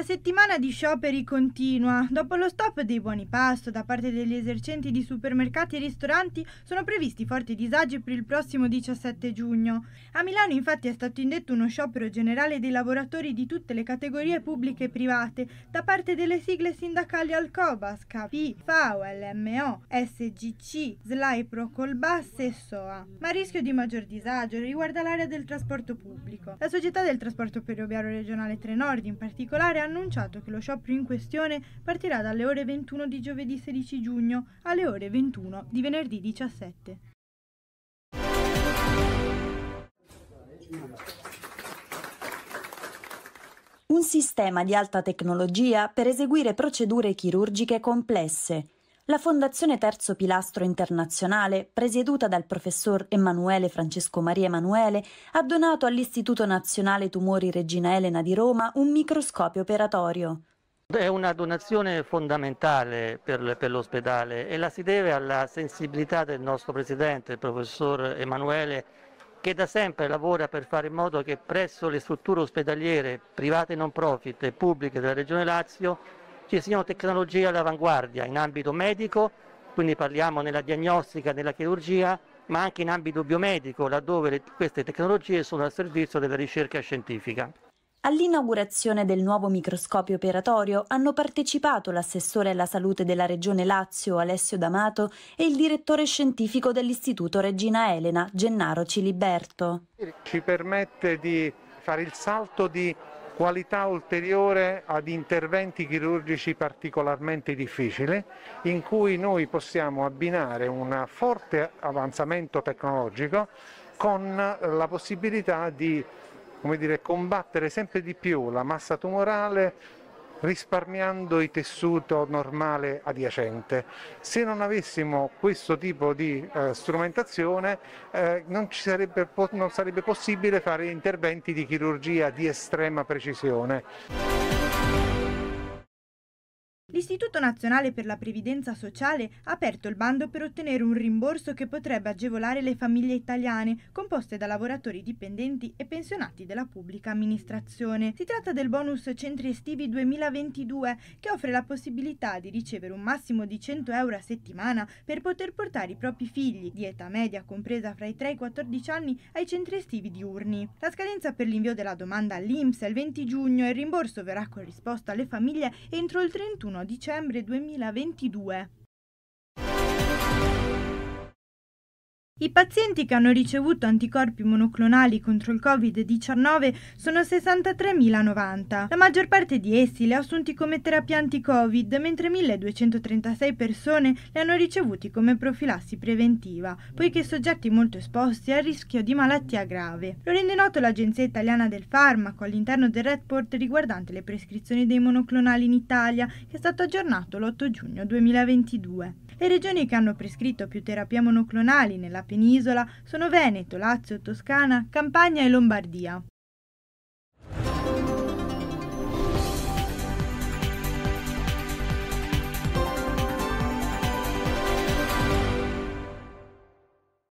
La settimana di scioperi continua. Dopo lo stop dei buoni pasto da parte degli esercenti di supermercati e ristoranti sono previsti forti disagi per il prossimo 17 giugno. A Milano infatti è stato indetto uno sciopero generale dei lavoratori di tutte le categorie pubbliche e private da parte delle sigle sindacali Alcobas, KP, FAO, LMO, SGC, SLAI Procolbas e SOA. Ma il rischio di maggior disagio riguarda l'area del trasporto pubblico. La società del trasporto ferroviario regionale Trenord in particolare ha annunciato che lo sciopero in questione partirà dalle ore 21 di giovedì 16 giugno alle ore 21 di venerdì 17. Un sistema di alta tecnologia per eseguire procedure chirurgiche complesse la Fondazione Terzo Pilastro Internazionale, presieduta dal professor Emanuele Francesco Maria Emanuele, ha donato all'Istituto Nazionale Tumori Regina Elena di Roma un microscopio operatorio. È una donazione fondamentale per, per l'ospedale e la si deve alla sensibilità del nostro presidente, il professor Emanuele, che da sempre lavora per fare in modo che presso le strutture ospedaliere private non profit e pubbliche della Regione Lazio ci siano tecnologie all'avanguardia in ambito medico, quindi parliamo nella diagnostica, nella chirurgia, ma anche in ambito biomedico, laddove le, queste tecnologie sono al servizio della ricerca scientifica. All'inaugurazione del nuovo microscopio operatorio hanno partecipato l'assessore alla salute della Regione Lazio Alessio D'Amato e il direttore scientifico dell'Istituto Regina Elena Gennaro Ciliberto. Ci permette di fare il salto di qualità ulteriore ad interventi chirurgici particolarmente difficili in cui noi possiamo abbinare un forte avanzamento tecnologico con la possibilità di dire, combattere sempre di più la massa tumorale risparmiando il tessuto normale adiacente. Se non avessimo questo tipo di eh, strumentazione eh, non, sarebbe, non sarebbe possibile fare interventi di chirurgia di estrema precisione. L'Istituto Nazionale per la Previdenza Sociale ha aperto il bando per ottenere un rimborso che potrebbe agevolare le famiglie italiane, composte da lavoratori dipendenti e pensionati della pubblica amministrazione. Si tratta del bonus Centri Estivi 2022, che offre la possibilità di ricevere un massimo di 100 euro a settimana per poter portare i propri figli, di età media compresa fra i 3 e i 14 anni, ai centri estivi diurni. La scadenza per l'invio della domanda all'INPS è il 20 giugno e il rimborso verrà corrisposto alle famiglie entro il 31 dicembre 2022. I pazienti che hanno ricevuto anticorpi monoclonali contro il Covid-19 sono 63.090. La maggior parte di essi li ha assunti come terapia anti-Covid, mentre 1.236 persone li hanno ricevuti come profilassi preventiva, poiché soggetti molto esposti al rischio di malattia grave. Lo rende noto l'Agenzia Italiana del Farmaco all'interno del report riguardante le prescrizioni dei monoclonali in Italia, che è stato aggiornato l'8 giugno 2022. Le regioni che hanno prescritto più terapie monoclonali nella penisola sono Veneto, Lazio, Toscana, Campania e Lombardia.